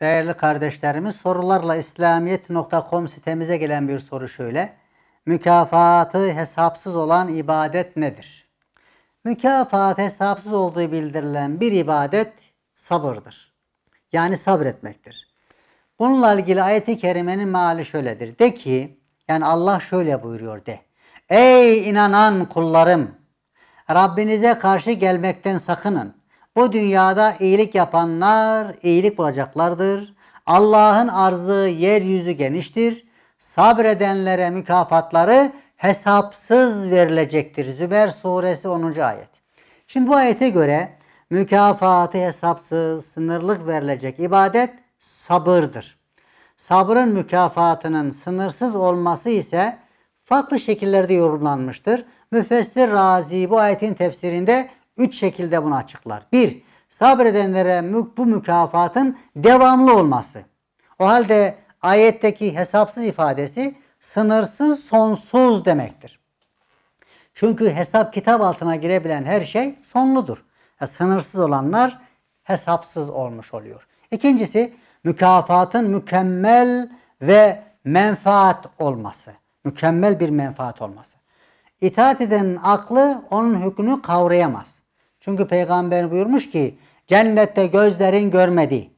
Değerli kardeşlerimiz sorularla İslamiyet.com sitemize gelen bir soru şöyle. Mükafatı hesapsız olan ibadet nedir? Mükafat hesapsız olduğu bildirilen bir ibadet sabırdır. Yani sabretmektir. Bununla ilgili ayeti kerimenin mali şöyledir. De ki yani Allah şöyle buyuruyor de. Ey inanan kullarım Rabbinize karşı gelmekten sakının. Bu dünyada iyilik yapanlar iyilik bulacaklardır. Allah'ın arzı yeryüzü geniştir. Sabredenlere mükafatları hesapsız verilecektir. Zümer suresi 10. ayet. Şimdi bu ayete göre mükafatı hesapsız, sınırlık verilecek ibadet sabırdır. Sabrın mükafatının sınırsız olması ise farklı şekillerde yorumlanmıştır. Müfessir Razi bu ayetin tefsirinde Üç şekilde bunu açıklar. Bir, sabredenlere bu mükafatın devamlı olması. O halde ayetteki hesapsız ifadesi sınırsız, sonsuz demektir. Çünkü hesap kitap altına girebilen her şey sonludur. Yani e, sınırsız olanlar hesapsız olmuş oluyor. İkincisi mükafatın mükemmel ve menfaat olması. Mükemmel bir menfaat olması. İtaat edenin aklı onun hükmünü kavrayamaz. Çünkü peygamber buyurmuş ki cennette gözlerin görmediği,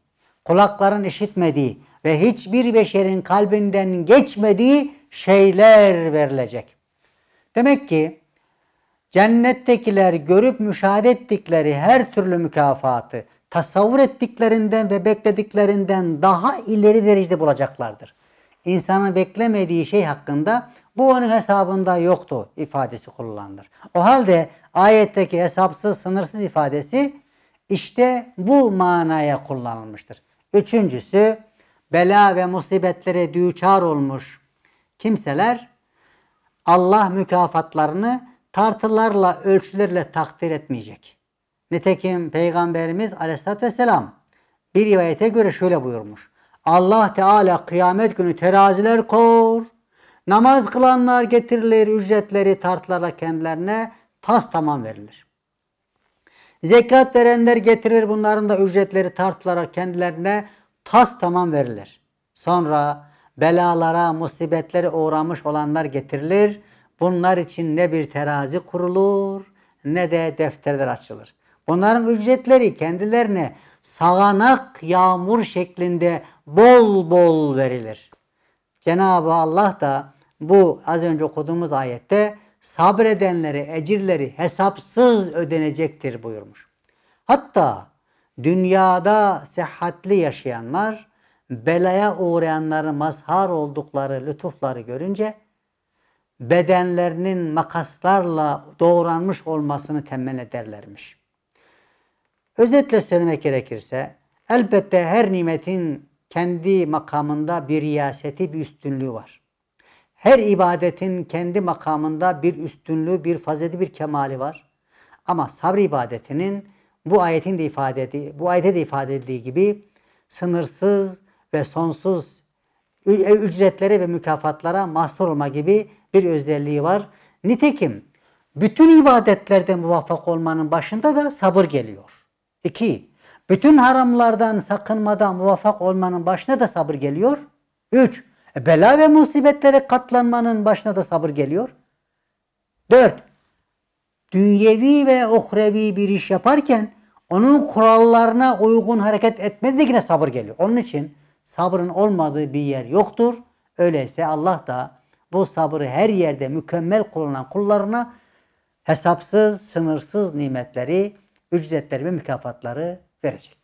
kulakların işitmediği ve hiçbir beşerin kalbinden geçmediği şeyler verilecek. Demek ki cennettekiler görüp müşahede ettikleri her türlü mükafatı tasavvur ettiklerinden ve beklediklerinden daha ileri derecede bulacaklardır. İnsanın beklemediği şey hakkında bu onun hesabında yoktu ifadesi kullanılır. O halde ayetteki hesapsız sınırsız ifadesi işte bu manaya kullanılmıştır. Üçüncüsü bela ve musibetlere düçar olmuş kimseler Allah mükafatlarını tartılarla, ölçülerle takdir etmeyecek. Nitekim Peygamberimiz aleyhissalatü vesselam bir rivayete göre şöyle buyurmuş. Allah Teala kıyamet günü teraziler kor. Namaz kılanlar getirilir ücretleri tartılarak kendilerine tas tamam verilir. Zekat verenler getirir bunların da ücretleri tartılarak kendilerine tas tamam verilir. Sonra belalara, musibetlere uğramış olanlar getirilir. Bunlar için ne bir terazi kurulur ne de defterler açılır. Bunların ücretleri kendilerine sağanak yağmur şeklinde bol bol verilir. Cenab-ı Allah da bu az önce okuduğumuz ayette sabredenlere ecirleri hesapsız ödenecektir buyurmuş. Hatta dünyada sehatli yaşayanlar belaya uğrayanların mazhar oldukları lütufları görünce bedenlerinin makaslarla doğranmış olmasını temenni ederlermiş. Özetle söylemek gerekirse elbette her nimetin kendi makamında bir riyaseti, bir üstünlüğü var. Her ibadetin kendi makamında bir üstünlüğü, bir fazileti, bir kemali var. Ama sabr ibadetinin bu ayetin de ifade ettiği, bu ayete de ifade edildiği gibi sınırsız ve sonsuz e, ücretlere ve mükafatlara mahsur olma gibi bir özelliği var. Nitekim bütün ibadetlerde muvaffak olmanın başında da sabır geliyor. İki, bütün haramlardan sakınmadan muvaffak olmanın başına da sabır geliyor. Üç, e bela ve musibetlere katlanmanın başına da sabır geliyor. Dört, dünyevi ve uhrevi bir iş yaparken onun kurallarına uygun hareket etmedi yine sabır geliyor. Onun için sabrın olmadığı bir yer yoktur. Öyleyse Allah da bu sabrı her yerde mükemmel kullanan kullarına hesapsız, sınırsız nimetleri, ücretleri ve mükafatları verecek.